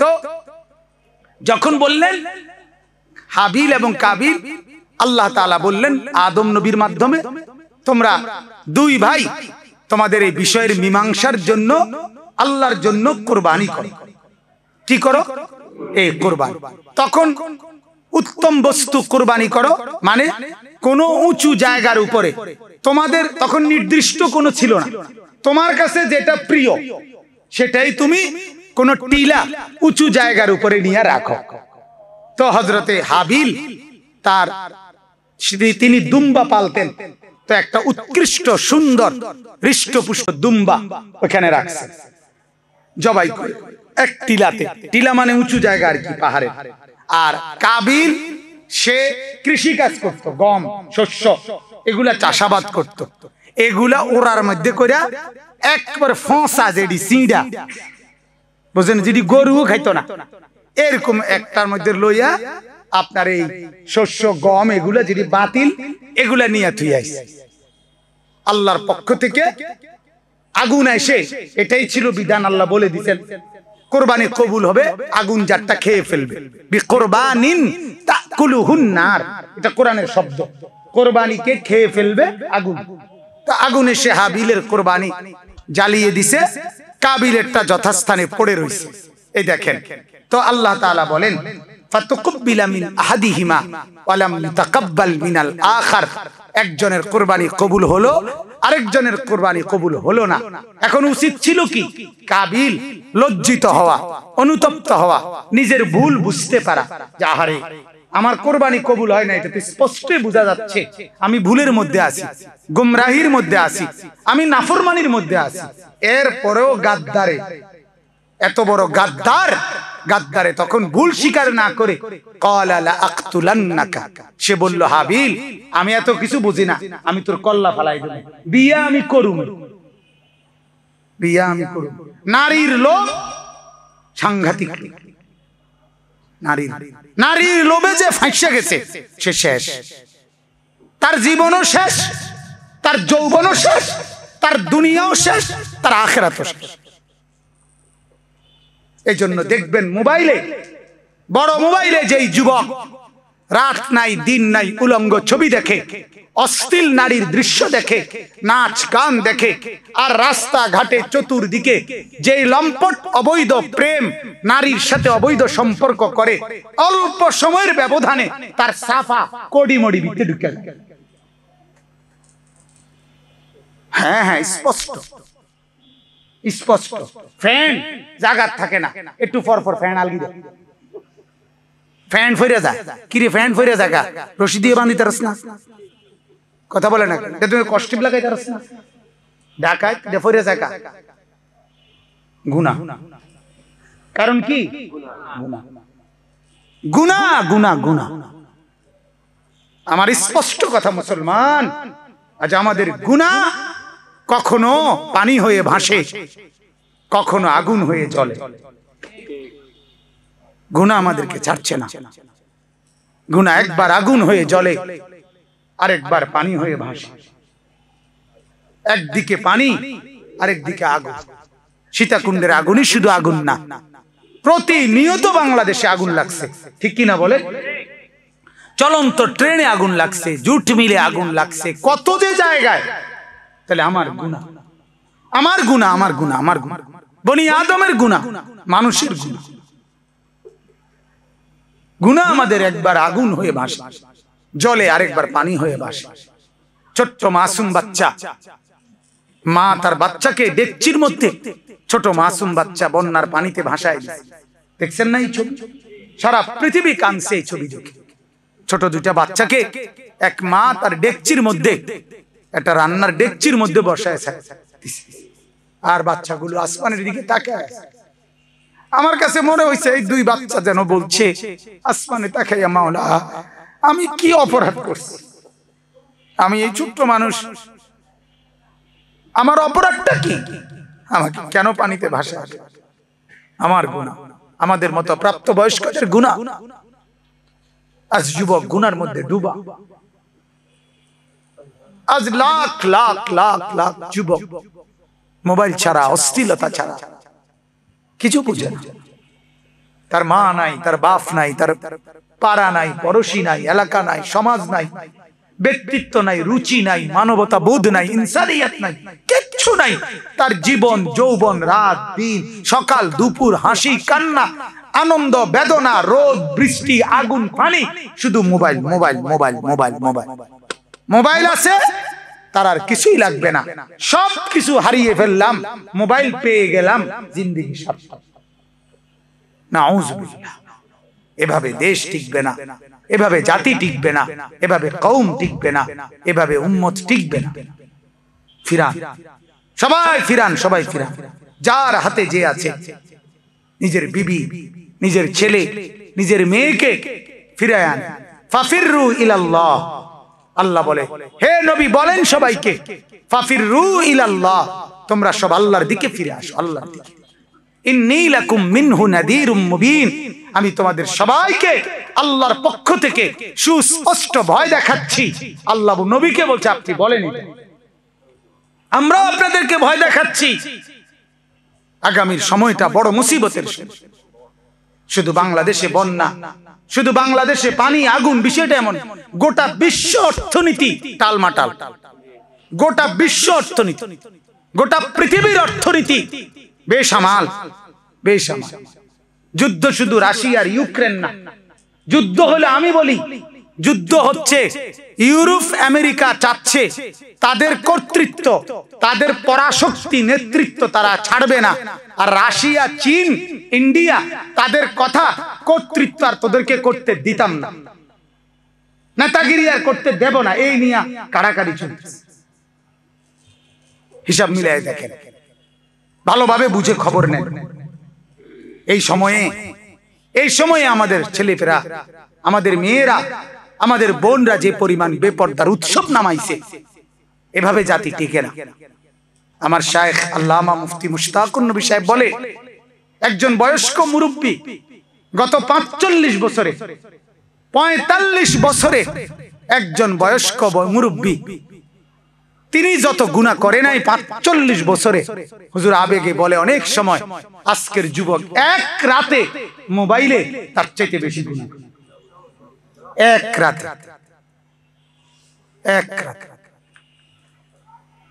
তো যখন বললেন হাবিল এবং কাবিল আল্লাহ তালা বললেন আদম নবীর মাধ্যমে তোমরা দুই ভাই তোমাদের এই বিষয়ের মীমাংসার জন্য আল্লাহর জন্য কোরবানি করো কি করো এই কোরবান তখন উত্তম বস্তু কোরবানি করো মানে কোন উঁচু জায়গার উপরে তোমাদের তখন নির্দিষ্ট কোনো ছিল না তোমার কাছে যেটা প্রিয় সেটাই তুমি কোন টিলা উঁচু জায়গার উপরে নিয়ে রাখো তো হজরতে হাবিল তার তিনি দুম্বা পালতেন তো একটা উৎকৃষ্ট সুন্দর হৃষ্টপুষ্ট দুম্বা ওখানে রাখছেন জবাই করে এক টিলাতে টিলা মানে উঁচু জায়গা আর কি পাহাড়ে আর কাবিল সে কৃষি কাজ করত গম শস্য এগুলা চাষাবাদ করত এগুলা ওরার মধ্যে করে একবার ফোঁসা যেডি সিঁড়া বুঝেন যদি গরু খাইতো না এরকম একটার মধ্যে লইয়া আপনার এই শস্য গম এগুলা যদি বাতিল এগুলা নিয়ে থুই আইস আল্লাহর পক্ষ থেকে আগুন এসে এটাই ছিল বিধান আল্লাহ বলে দিতেন কোরবানি কবুল হবে আগুন যারটা খেয়ে ফেলবে কোরবানিন এটা শব্দ কোরবানিকে খেয়ে ফেলবে আগুন তা আগুনে সে হাবিলের কোরবানি জ্বালিয়ে দিছে কাবিলেরটা যথাস্থানে পড়ে রয়েছে এই দেখেন তো আল্লাহ তাআলা বলেন একজনের কোরবানি কবুল হলো আরেকজনের কোরবানি কবুল হলো না এখন উচিত ছিল কি কাবিল লজ্জিত হওয়া অনুতপ্ত হওয়া নিজের ভুল বুঝতে পারা যাহারে আমার কোরবানি কবুল হয় না এটা স্পষ্ট বোঝা যাচ্ছে আমি ভুলের মধ্যে আছি গুমরাহির মধ্যে আছি আমি নাফরমানির মধ্যে আছি এর পরেও গাদ্দারে এত বড় গাদ্দার গাদ্দারে তখন ভুল স্বীকার না করে সে বলল হাবিল আমি এত কিছু বুঝি না আমি তোর কল্লা ফালাই দেব বিয়া আমি করুম বিয়া আমি করুম নারীর লোক সাংঘাতিক নারীর নারীর লোভে যে ফাঁসে গেছে সে শেষ তার জীবনও শেষ তার যৌবনও শেষ তার দুনিয়াও শেষ তার আখেরাতও শেষ এই জন্য দেখবেন মোবাইলে বড় মোবাইলে যেই যুবক রাত নাই দিন নাই উলঙ্গ ছবি দেখে অশ্লীল নারীর দৃশ্য দেখে নাচ গান দেখে আর রাস্তাঘাটে চতুর্দিকে যে লম্পট অবৈধ প্রেম নারীর সাথে অবৈধ সম্পর্ক করে অল্প সময়ের ব্যবধানে তার সাফা কড়িমড়ি বিতে ঢুকে হ্যাঁ হ্যাঁ স্পষ্ট স্পষ্ট ফ্যান জাগার থাকে না একটু পর পর ফ্যান আলগি দেয় ফ্যান ফইরে যা কিরে ফ্যান ফইরে জাগা রশি দিয়ে বাঁধিতে পারস না কথা বলে না এটা তুমি কষ্ট লাগাই পারস না ঢাকায় এটা ফইরে জাগা গুনা কারণ কি গুনা গুনা গুনা আমার স্পষ্ট কথা মুসলমান আজ আমাদের গুনা কখনো পানি হয়ে ভাসে কখনো আগুন হয়ে জ্বলে গুণা আমাদেরকে ছাড়ছে না গুণা একবার আগুন হয়ে জলে আরেকবার পানি হয়ে ভাসে একদিকে পানি আরেকদিকে আগুন সীতাকুণ্ডের আগুনই শুধু আগুন না প্রতিনিয়ত বাংলাদেশে আগুন লাগছে ঠিক কিনা বলে চলন্ত ট্রেনে আগুন লাগছে জুট মিলে আগুন লাগছে কত যে জায়গায় তাহলে আমার গুণা আমার গুণা আমার গুণা আমার গুণা বনি আদমের গুণা মানুষের গুণা গুণা আমাদের একবার আগুন হয়ে ভাসে জলে আরেকবার পানি হয়ে ভাসে ছোট্ট মাসুম বাচ্চা মা তার বাচ্চাকে ডেকচির মধ্যে ছোট মাসুম বাচ্চা বন্যার পানিতে ভাসায় দেখছেন না এই ছবি সারা পৃথিবী কানছে এই ছবি দেখে ছোট দুইটা বাচ্চাকে এক মা তার ডেকচির মধ্যে একটা রান্নার ডেকচির মধ্যে বসায় আর বাচ্চাগুলো আসমানের দিকে তাকায় আমার কাছে মনে হয়েছে এই দুই বাচ্চা যেন বলছে আসমানে তাকাইয়া মাওলা আমি কি অপরাধ করছি আমি এই ছোট্ট মানুষ আমার অপরাধটা কি আমাকে কেন পানিতে ভাসা আমার গুণা আমাদের মতো প্রাপ্ত বয়স্কদের গুণা আজ যুবক গুনার মধ্যে ডুবা আজ লাখ লাখ লাখ লাখ যুবক মোবাইল ছাড়া অশ্লীলতা ছাড়া কিছু বুঝে না তার মা নাই তার বাপ নাই তার পাড়া নাই পড়শি নাই এলাকা নাই সমাজ নাই ব্যক্তিত্ব নাই রুচি নাই মানবতা বোধ নাই ইনসানিয়াত নাই কিচ্ছু নাই তার জীবন যৌবন রাত দিন সকাল দুপুর হাসি কান্না আনন্দ বেদনা রোদ বৃষ্টি আগুন পানি শুধু mobile mobile mobile mobile mobile mobile আছে তার আর কিছুই লাগবে না সব কিছু হারিয়ে ফেললাম মোবাইল পেয়ে গেলাম জিন্দিগি সার্থক না এভাবে দেশ টিকবে না এভাবে জাতি টিকবে না এভাবে কৌম টিকবে না এভাবে উম্মত টিকবে না ফিরান সবাই ফিরান সবাই ফিরান যার হাতে যে আছে নিজের বিবি নিজের ছেলে নিজের মেয়েকে ফিরায় আন ফাফিরু ইলাল্লাহ আল্লাহ বলে হে নবী বলেন সবাইকে ফাফির রু ইলাল্লাহ তোমরা সব আল্লাহর দিকে ফিরে আসো আল্লাহ আমি তোমাদের সবাইকে আল্লাহর পক্ষ থেকে সুস্পষ্ট ভয় দেখাচ্ছি আল্লাহ নবীকে বলছে আপনি বলেন আমরাও আপনাদেরকে ভয় দেখাচ্ছি আগামীর সময়টা বড় মুসিবতের শুধু বাংলাদেশে বন্যা শুধু বাংলাদেশে পানি আগুন বিষয়টা এমন গোটা বিশ্ব অর্থনীতি টালমাটাল গোটা বিশ্ব অর্থনীতি গোটা পৃথিবীর অর্থনীতি বেসামাল বেসামাল যুদ্ধ শুধু রাশিয়ার ইউক্রেন না যুদ্ধ হলে আমি বলি যুদ্ধ হচ্ছে ইউরোপ আমেরিকা চাচ্ছে তাদের কর্তৃত্ব তাদের পরাশক্তি নেতৃত্ব তারা ছাড়বে না আর রাশিয়া চীন ইন্ডিয়া তাদের কথা কর্তৃত্ব আর তোদেরকে করতে দিতাম না নেতাগিরি আর করতে দেব না এই নিয়ে কাড়াকাড়ি চলছে হিসাব মিলিয়ে দেখেন ভালোভাবে বুঝে খবর নেন এই সময়ে এই সময়ে আমাদের ছেলেপেরা আমাদের মেয়েরা আমাদের বোনরা যে পরিমাণ বেপর্দার উৎসব নামাইছে এভাবে জাতি টিকে না আমার শায়েখ আল্লামা মুফতি মুশতাক নবী সাহেব বলে একজন বয়স্ক মুরব্বী গত পাঁচচল্লিশ বছরে পঁয়তাল্লিশ বছরে একজন বয়স্ক মুরব্বী তিনি যত গুণা করে নাই পাঁচচল্লিশ বছরে হুজুর আবেগে বলে অনেক সময় আজকের যুবক এক রাতে মোবাইলে তার চাইতে বেশি গুণা করে এক রাত এক রাত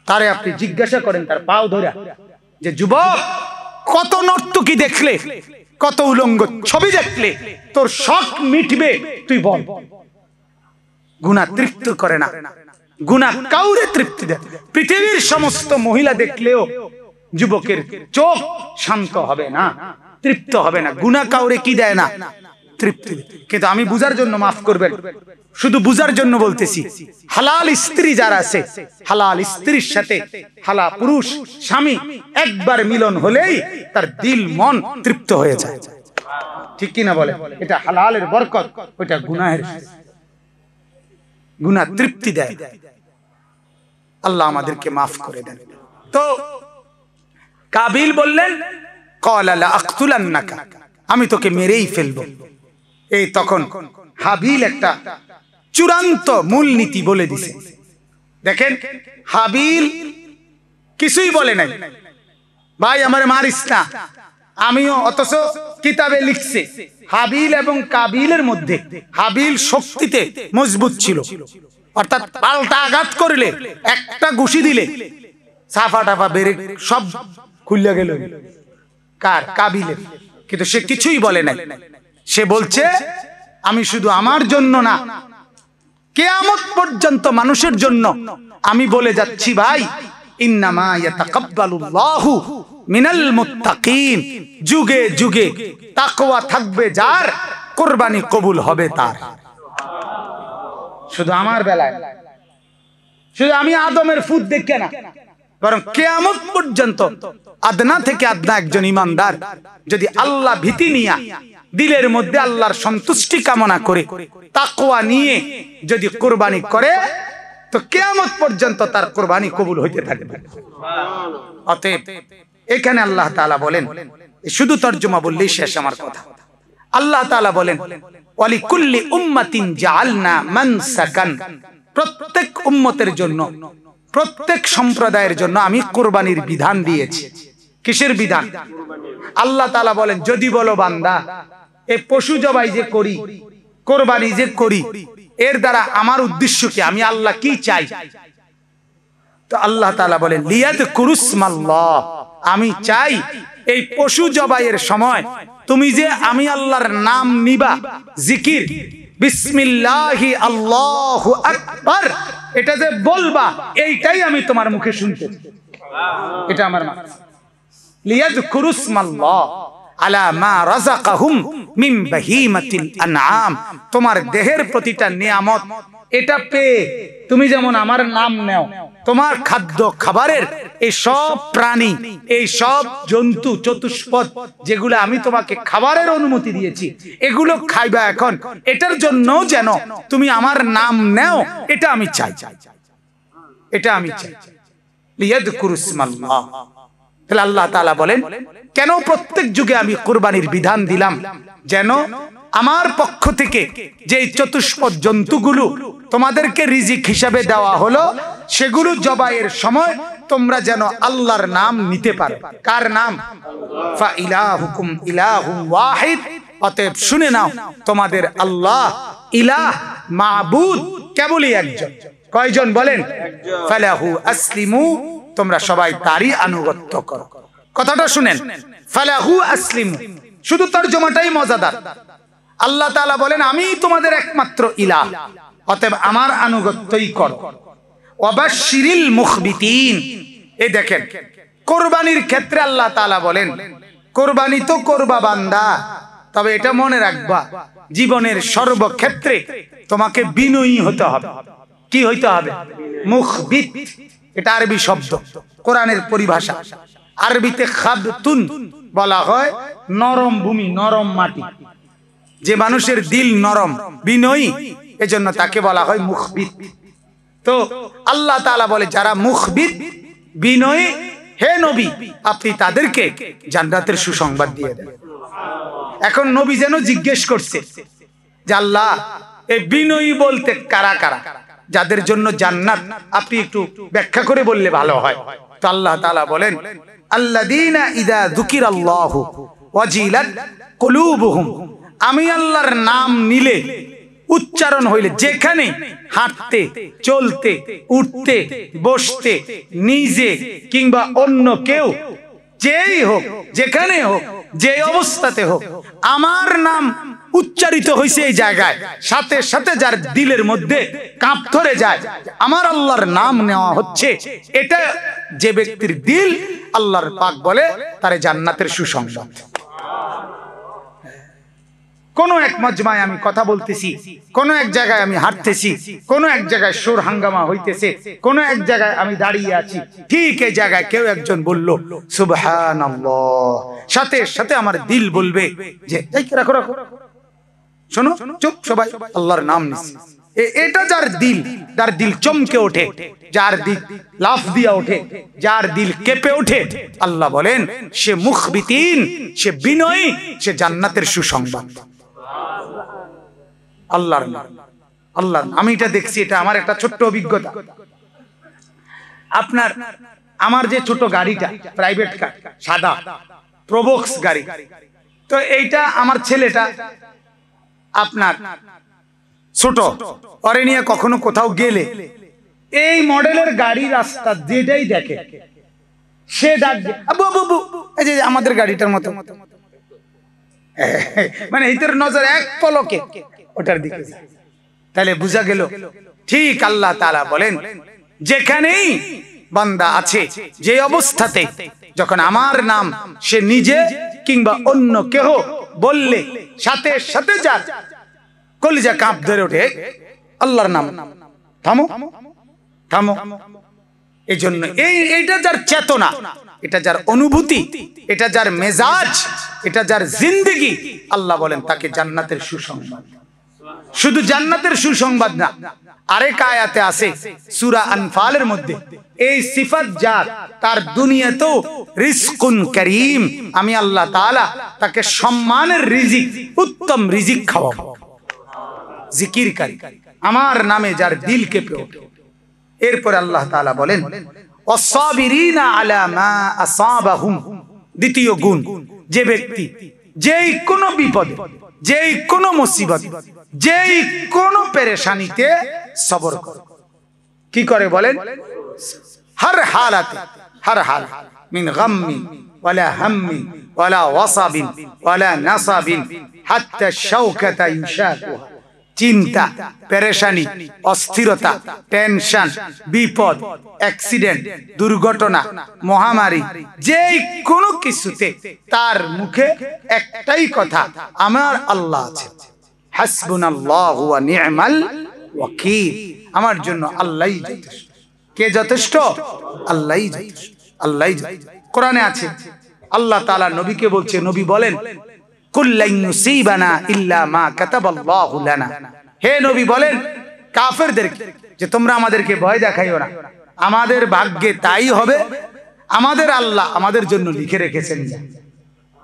তারে আপনি জিজ্ঞাসা করেন তার পাও ধরে যে যুবক কত নর্তকি দেখলে কত উলঙ্গ ছবি দেখলে তোর শখ মিটবে তুই বল গুণা তৃপ্ত করে না গুণা কাউরে তৃপ্তি দেয় পৃথিবীর সমস্ত মহিলা দেখলেও যুবকের চোখ শান্ত হবে না তৃপ্ত হবে না গুণা কাউরে কি দেয় না তৃপ্তি কিন্তু আমি বুঝার জন্য মাফ করবেন শুধু বুঝার জন্য বলতেছি হালাল স্ত্রী যারা আছে হালাল স্ত্রীর সাথে হালা পুরুষ স্বামী একবার মিলন হলেই তার দিল মন তৃপ্ত হয়ে যায় ঠিক কিনা বলে এটা হালালের বরকত ওটা গুনাহের গুনা তৃপ্তি দেয় আল্লাহ আমাদেরকে মাফ করে দেন তো কাবিল বললেন কলালা আখতুলান্নাকা আমি তোকে মেরেই ফেলবো এই তখন হাবিল একটা চূড়ান্ত মূলনীতি বলে দিছে দেখেন হাবিল কিছুই বলে নাই ভাই আমার মারিস না আমিও অথচ কিতাবে লিখছে হাবিল এবং কাবিলের মধ্যে হাবিল শক্তিতে মজবুত ছিল অর্থাৎ পাল্টা আঘাত করলে একটা ঘুষি দিলে সাফা টাফা বেড়ে সব খুললে গেল কার কাবিলের কিন্তু সে কিছুই বলে নাই সে বলছে আমি শুধু আমার জন্য না কেয়ামত পর্যন্ত মানুষের জন্য আমি বলে যাচ্ছি ভাই ইন্নামা ইয়াতাকাব্বালুল্লাহু মিনাল মুত্তাকিন যুগে যুগে তাকওয়া থাকবে যার কোরবানি কবুল হবে তার শুধু আমার বেলায় শুধু আমি আদমের ফুট দেখে না বরং কেয়ামত পর্যন্ত আদনা থেকে আদনা একজন ইমানদার যদি আল্লাহ ভীতি নিয়া দিলের মধ্যে আল্লাহর সন্তুষ্টি কামনা করে তাকোয়া নিয়ে যদি কোরবানি করে তো কেমন পর্যন্ত তার কোরবানি কবুল হইতে থাকবে অতএব এখানে আল্লাহ তালা বলেন শুধু তর্জমা বললেই শেষ আমার কথা আল্লাহ তালা বলেন ওয়ালিকুল্লি উম্মাতিন জাআলনা মানসাকান প্রত্যেক উম্মতের জন্য প্রত্যেক সম্প্রদায়ের জন্য আমি কোরবানির বিধান দিয়েছি কিসের বিধান আল্লাহ তালা বলেন যদি বলো বান্দা এই পশু জবাই যে করি কোরবানি যে করি এর দ্বারা আমার উদ্দেশ্য কি আমি আল্লাহ কি চাই তো আল্লাহ তালা বলেন লিয়াদ কুরুসমাল্লাহ আমি চাই এই পশু জবাইয়ের সময় তুমি যে আমি আল্লাহর নাম নিবা জিকির বিসমিল্লাহি আল্লাহু আকবার এটা যে বলবা এইটাই আমি তোমার মুখে শুনতে এটা আমার মা লিয়াজ কুরুসমাল্লাহ আলা মা রাজাকাহুম মিম বাহিমাতিল আনআম তোমার দেহের প্রতিটা নিয়ামত এটা পেয়ে তুমি যেমন আমার নাম নেও তোমার খাদ্য খাবারের এই সব প্রাণী এই সব জন্তু চতুষ্পদ যেগুলো আমি তোমাকে খাবারের অনুমতি দিয়েছি এগুলো খাইবা এখন এটার জন্য যেন তুমি আমার নাম নেও এটা আমি চাই এটা আমি চাই লিয়াদ কুরুসমাল্লাহ তাহলে আল্লাহ তালা বলেন কেন প্রত্যেক যুগে আমি কোরবানির বিধান দিলাম যেন আমার পক্ষ থেকে যে চতুষ্পদ জন্তুগুলো তোমাদেরকে রিজিক হিসাবে দেওয়া হলো সেগুলো জবাইয়ের সময় তোমরা যেন আল্লাহর নাম নিতে পারো কার নাম ইলাহুকুম ইলাহু ওয়াহিদ অতএব শুনে নাও তোমাদের আল্লাহ ইলাহ মাবুদ কেবলই একজন কয়জন বলেন ফালাহু আসলিমু তোমরা সবাই তারই আনুগত্য করো কথাটা শুনেন ফালাহু আসলিম শুধু তার জমাটাই মজাদার আল্লাহ তালা বলেন আমি তোমাদের একমাত্র ইলা অতএব আমার আনুগত্যই কর অবাশিরিল মুখবিতিন এই দেখেন কোরবানির ক্ষেত্রে আল্লাহ তালা বলেন কোরবানি তো করবা বান্দা তবে এটা মনে রাখবা জীবনের সর্বক্ষেত্রে তোমাকে বিনয়ী হতে হবে কি হইতে হবে মুখবিত এটা আরবি শব্দ কোরআনের পরিভাষা আরবিতে খাবতুন বলা হয় নরম ভূমি নরম মাটি যে মানুষের দিল নরম বিনয়ী এজন্য তাকে বলা হয় মুখবিদ তো আল্লাহ তালা বলে যারা মুখবিদ বিনয়ী হে নবী আপনি তাদেরকে জান্নাতের সুসংবাদ দিয়ে দেন এখন নবী যেন জিজ্ঞেস করছে যে আল্লাহ এই বিনয়ী বলতে কারা কারা যাদের জন্য জান্নাত আপনি একটু ব্যাখ্যা করে বললে ভালো হয় তো আল্লাহ তালা বলেন আল্লাদিনা ইদা দুকির আল্লাহ ওয়াজিলাত কলুবুহুম আমি আল্লাহর নাম নিলে উচ্চারণ হইলে যেখানে হাঁটতে চলতে উঠতে বসতে নিজে কিংবা অন্য কেউ যেই হোক যেখানে হোক যে অবস্থাতে হোক আমার নাম উচ্চারিত হয়েছে এই জায়গায় সাথে সাথে যার দিলের মধ্যে কাঁপ ধরে যায় আমার আল্লাহর নাম নেওয়া হচ্ছে এটা যে ব্যক্তির দিল আল্লাহর পাক বলে তারে জান্নাতের সুসংবাদ কোন এক মজমায় আমি কথা বলতেছি কোনো এক জায়গায় আমি হাঁটতেছি কোন এক জায়গায় সুর হাঙ্গামা হইতেছে কোনো এক জায়গায় আমি দাঁড়িয়ে আছি ঠিক এই জায়গায় কেউ একজন বলল সুবহান সাথে সাথে আমার দিল বলবে যে রাখো রাখো শোনো চুপ সবাই আল্লাহর নাম এটা যার দিল যার দিল চমকে ওঠে যার দিল লাফ দিয়া ওঠে যার দিল কেঁপে ওঠে আল্লাহ বলেন সে মুখ বিতিন সে বিনয়ী সে জান্নাতের সুসংবাদ আল্লাহর আল্লাহর আমি এটা দেখছি এটা আমার একটা ছোট্ট অভিজ্ঞতা আপনার আমার যে ছোট গাড়িটা প্রাইভেট কার সাদা প্রবক্স গাড়ি তো এইটা আমার ছেলেটা আপনার ছোট অরে নিয়ে কখনো কোথাও গেলে এই মডেলের গাড়ি রাস্তা যেটাই দেখে সে ডাকবে এই যে আমাদের গাড়িটার মতো মানে এদের নজর এক পলকে ওটার দিকে তাহলে বুঝা গেল ঠিক আল্লাহ তালা বলেন যেখানেই বান্দা আছে যে অবস্থাতে যখন আমার নাম সে নিজে কিংবা অন্য কেহ বললে সাথে সাথে যার কলিজা কাঁপ ধরে ওঠে আল্লাহর নাম থামো থামো এই জন্য এই এটা যার চেতনা এটা যার অনুভূতি এটা যার মেজাজ এটা যার জিন্দিগি আল্লাহ বলেন তাকে জান্নাতের সুসংবাদ শুধু জান্নাতের সুসংবাদ না আরেক আয়াতে আছে সুরা আনফালের মধ্যে এই সিফাত যার তার দুনিয়াতেও রিস্কুন করিম আমি আল্লাহ তাআলা তাকে সম্মানের রিজিক উত্তম রিজিক খাওয়াবো জিকিরকারী আমার নামে যার দিল কেঁপে এরপর আল্লাহ তাআলা বলেন আলা দ্বিতীয় গুণ যে ব্যক্তি যেই কোনো বিপদে যেই কোনো মুসিবত যেই কোনো পেরেশানিতে সবর করো কি করে বলেন হর হালাতে হর হাল মিন গাম্মি ওয়ালা হাম্মি ওয়ালা ওয়াসাবিন ওয়ালা নাসাবিন হাত্তা শাওকাতা ইনশাকুহা চিন্তা পেরেশানি অস্থিরতা টেনশন বিপদ অ্যাক্সিডেন্ট দুর্ঘটনা মহামারী যেই কোনো কিছুতে তার মুখে একটাই কথা আমার আল্লাহ আছে আমার জন্য আল্লাহ যথেষ্ট কে যথেষ্ট আল্লাহ যথেষ্ট আল্লাহই কোরআনে আছে আল্লাহ তালা নবীকে বলছে নবী বলেন কুল্লাইন নুসিবানা ইল্লা মা হে নবী বলেন যে তোমরা আমাদেরকে ভয় দেখাইও না আমাদের ভাগ্যে তাই হবে আমাদের আল্লাহ আমাদের জন্য লিখে রেখেছেন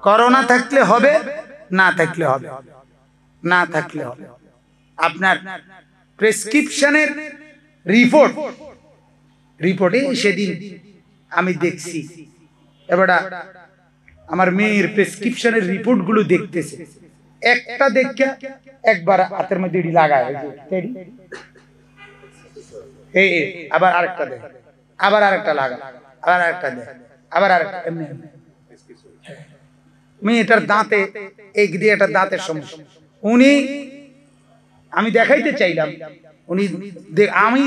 করোনা থাকলে হবে না থাকলে হবে না থাকলে হবে আপনার প্রেসক্রিপশনের রিপোর্ট রিপোর্টে সেদিন আমি দেখছি এবার আমার মেয়ের প্রেসক্রিপশনের রিপোর্টগুলো দেখতেছে একটা দেখে একবার হাতের মধ্যে লাগায় আবার আরেকটা দেখ আবার আরেকটা লাগা আবার আরেকটা দেখ আবার আরেকটা মেয়েটার দাঁতে এক দিয়ে একটা দাঁতের সমস্যা উনি আমি দেখাইতে চাইলাম উনি আমি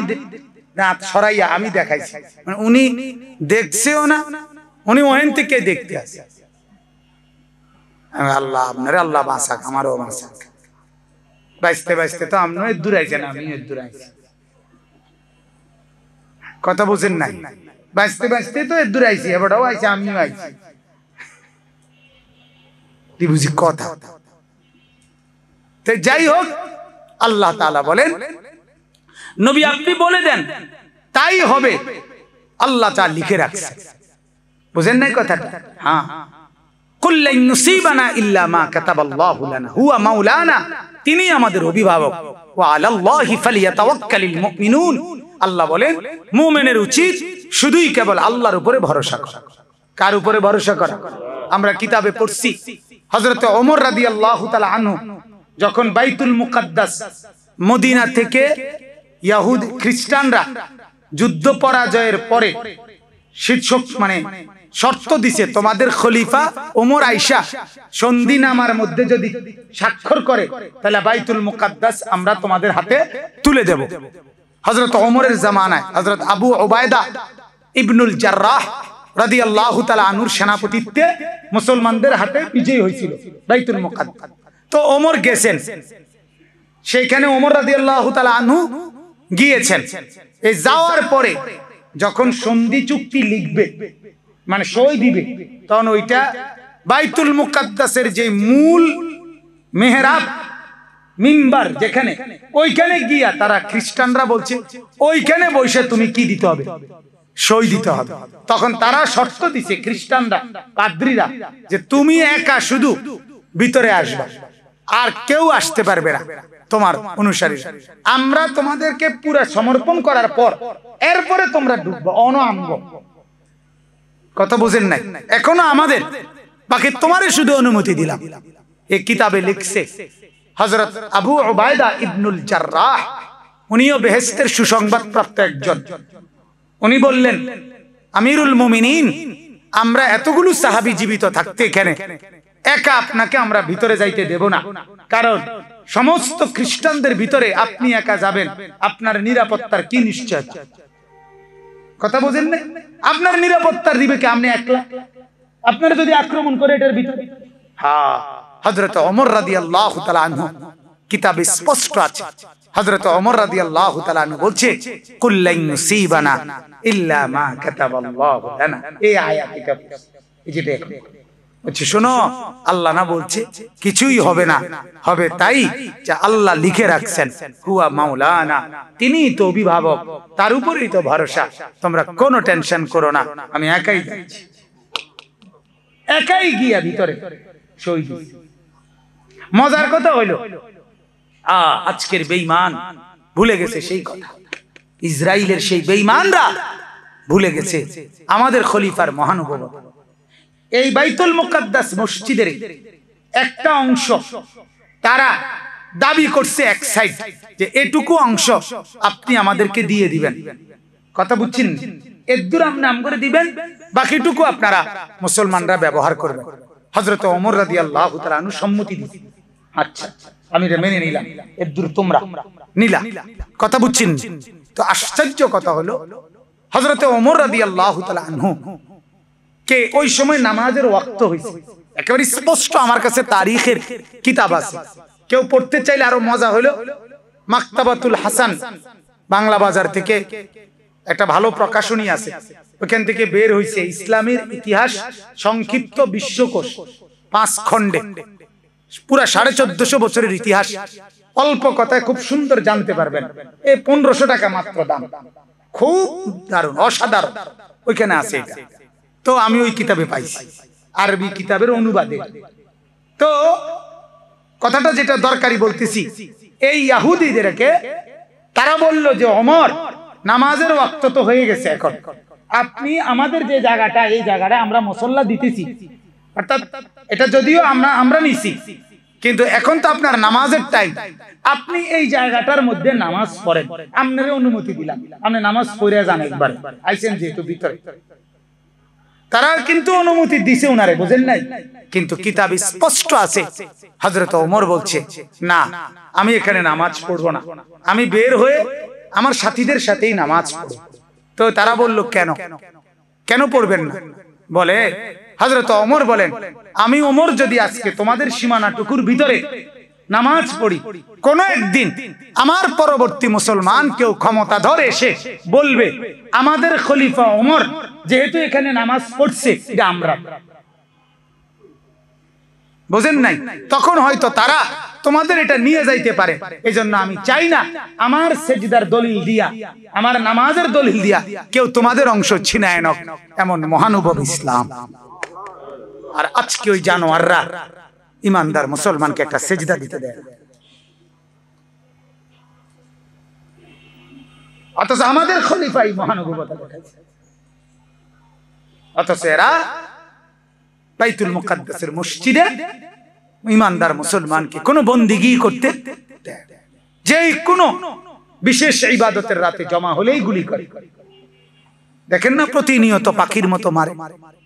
রাত সরাইয়া আমি দেখাইছি মানে উনি দেখছেও না উনি ওহেন থেকে দেখতে আসে আল্লাহ আপনার আল্লাহ বাঁচাক আমারও বাঁচাক বাঁচতে বাঁচতে তো আপনি দূরাইছেন আমি দূরাইছি কথা বোঝেন নাই বাঁচতে বাঁচতে তো এর দূরাইছি এবারও আইছে আমিও আইছি তুই কথা কথা যাই হোক আল্লাহ তালা বলেন নবী আপনি বলে দেন তাই হবে আল্লাহ তা লিখে রাখছে বুঝেন নাই কথাটা হ্যাঁ তিনি আমাদের অভিভাবক আল্লাহ বলেন মোমেনের উচিত শুধুই কেবল আল্লাহর উপরে ভরসা করা কার উপরে ভরসা করা আমরা কিতাবে পড়ছি হজরত ওমর রাদি আল্লাহ আনহু যখন বাইতুল মুকাদ্দাস মদিনা থেকে ইয়াহুদ খ্রিস্টানরা যুদ্ধ পরাজয়ের পরে শীর্ষক মানে শর্ত দিছে তোমাদের খলিফা ওমর আইসা সন্ধি নামার মধ্যে যদি স্বাক্ষর করে তাহলে বাইতুল মুকাদ্দাস আমরা তোমাদের হাতে তুলে দেব হজরত ওমরের জামানায় হজরত আবু ওবায়দা ইবনুল জার্রাহ রাদিয়াল্লাহু তাআলা তালা আনুর সেনাপতিত্বে মুসলমানদের হাতে বিজয় হয়েছিল বাইতুল মুকাদ্দাস তো ওমর গেছেন সেইখানে ওমর রাজি আল্লাহ আনু গিয়েছেন এই যাওয়ার পরে যখন সন্ধি চুক্তি লিখবে মানে সই দিবে তখন ওইটা বাইতুল মুকাদ্দাসের যে মূল মেহরাব মিম্বার যেখানে ওইখানে গিয়া তারা খ্রিস্টানরা বলছে ওইখানে বসে তুমি কি দিতে হবে সই দিতে হবে তখন তারা শর্ত দিছে খ্রিস্টানরা পাদ্রীরা যে তুমি একা শুধু ভিতরে আসবা আর কেউ আসতে পারবে না তোমার অনুসারী আমরা তোমাদেরকে পুরো সমর্পণ করার পর এরপরে তোমরা ডুববো অন আমব কথা বুঝেন নাই এখনো আমাদের বাকি তোমারই শুধু অনুমতি দিলাম এ কিতাবে লিখছে হজরত আবু ওবায়দা ইবনুল জার্রাহ উনিও বেহেস্তের সুসংবাদ প্রাপ্ত একজন উনি বললেন আমিরুল মুমিনিন আমরা এতগুলো সাহাবি জীবিত থাকতে এখানে একা আপনাকে আমরা ভিতরে যাইতে দেব না কারণ সমস্ত খ্রিস্টানদের ভিতরে আপনি একা যাবেন আপনার নিরাপত্তার কি নিশ্চয় কথা বোঝেন না আপনার নিরাপত্তার দিবে কে আপনি একলা আপনারা যদি আক্রমণ করে এটার ভিতরে হ্যাঁ হজরত অমর রাদি আল্লাহ আনহু কিতাবে স্পষ্ট আছে হযরত ওমর রাদিয়াল্লাহু তাআলা আনহু বলছে কুল্লাইন সিবানা ইল্লা মা কাতাবাল্লাহু লানা এই আয়াত এই যে দেখো বলছে শোনো আল্লাহ না বলছে কিছুই হবে না হবে তাই যা আল্লাহ লিখে রাখছেন হুয়া মাওলানা তিনি তো অভিভাবক তার উপরেই তো ভরসা তোমরা কোনো টেনশন করো না আমি একাই যাচ্ছি একাই গিয়া ভিতরে মজার কথা হইল আ আজকের বেইমান ভুলে গেছে সেই কথা ইসরায়েলের সেই বেইমানরা ভুলে গেছে আমাদের খলিফার মহানুভবতা এই বাইতুল মুকাদ্দাস মসজিদের একটা অংশ তারা দাবি করছে এক সাইড যে এটুকু অংশ আপনি আমাদেরকে দিয়ে দিবেন কথা বুঝছেন এদ্দুর নাম করে দিবেন বাকিটুকু আপনারা মুসলমানরা ব্যবহার করবেন হজরত অমর রাজি আল্লাহ আনু সম্মতি আচ্ছা আমি মেনে নিলাম এদ্দুর তোমরা নিলা কথা বুঝছেন তো আশ্চর্য কথা হলো হজরত অমর রাজি আল্লাহ আনহু কে ওই সময় নামাজের ওয়াক্ত হয়েছে একেবারে স্পষ্ট আমার কাছে তারিখের কিতাব আছে কেউ পড়তে চাইলে আরো মজা হলো মাক্তাবাতুল হাসান বাংলা বাজার থেকে একটা ভালো প্রকাশনী আছে ওখান থেকে বের হয়েছে ইসলামের ইতিহাস সংক্ষিপ্ত বিশ্বকোষ পাঁচ খণ্ডে পুরা সাড়ে চোদ্দশো বছরের ইতিহাস অল্প কথায় খুব সুন্দর জানতে পারবেন এই পনেরোশো টাকা মাত্র দাম খুব দারুণ অসাধারণ ওইখানে আছে এটা তো আমি ওই কিতাবে পাইছি আরবি কিতাবের অনুবাদে তো কথাটা যেটা দরকারি বলতেছি এই ইয়াহুদিদেরকে তারা বলল যে অমর নামাজের ওয়াক্ত তো হয়ে গেছে এখন আপনি আমাদের যে জায়গাটা এই জায়গাটা আমরা মসল্লা দিতেছি অর্থাৎ এটা যদিও আমরা আমরা নিছি কিন্তু এখন তো আপনার নামাজের টাইম আপনি এই জায়গাটার মধ্যে নামাজ পড়েন আপনারে অনুমতি দিলাম আপনি নামাজ পড়ে যান একবার আইসেন যেহেতু ভিতরে তারা কিন্তু অনুমতি দিছে উনারে বুঝেন নাই কিন্তু কিতাব স্পষ্ট আছে হজরত ওমর বলছে না আমি এখানে নামাজ পড়বো না আমি বের হয়ে আমার সাথীদের সাথেই নামাজ পড়ব তো তারা বলল কেন কেন পড়বেন না বলে হজরত অমর বলেন আমি ওমর যদি আজকে তোমাদের সীমানা টুকুর ভিতরে নামাজ পড়ি কোন একদিন আমার পরবর্তী মুসলমান কেউ ক্ষমতা ধরে এসে বলবে আমাদের খলিফা ওমর যেহেতু এখানে নামাজ পড়ছে আমরা বোঝেন নাই তখন হয়তো তারা তোমাদের এটা নিয়ে যাইতে পারে এই জন্য আমি চাই না আমার সেজিদার দলিল দিয়া আমার নামাজের দলিল দিয়া কেউ তোমাদের অংশ ছিনায় নক এমন মহানুভব ইসলাম আর আজকে ওই জানোয়াররা ইমানদার মুসলমানকে একটা সেজদা দিতে দেয় অথচ আমাদের খলিফাই মহানুভবতা অথচ এরা বাইতুল মুকাদ্দাসের মসজিদে ইমানদার মুসলমানকে কোনো বন্দিগি করতে যে কোনো বিশেষ ইবাদতের রাতে জমা হলেই গুলি করে দেখেন না প্রতিনিয়ত পাখির মতো মারে মারে মারে